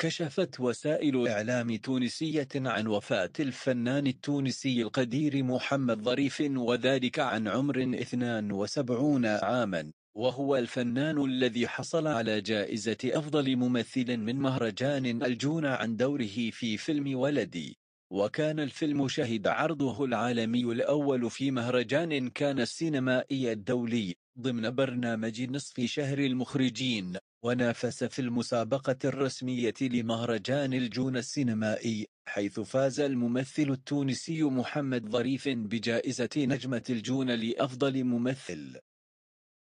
كشفت وسائل إعلام تونسية عن وفاة الفنان التونسي القدير محمد ظريف وذلك عن عمر 72 عاما وهو الفنان الذي حصل على جائزة أفضل ممثل من مهرجان الجون عن دوره في فيلم ولدي وكان الفيلم شهد عرضه العالمي الأول في مهرجان كان السينمائي الدولي ضمن برنامج نصف شهر المخرجين ونافس في المسابقة الرسمية لمهرجان الجون السينمائي حيث فاز الممثل التونسي محمد ظريف بجائزة نجمة الجون لأفضل ممثل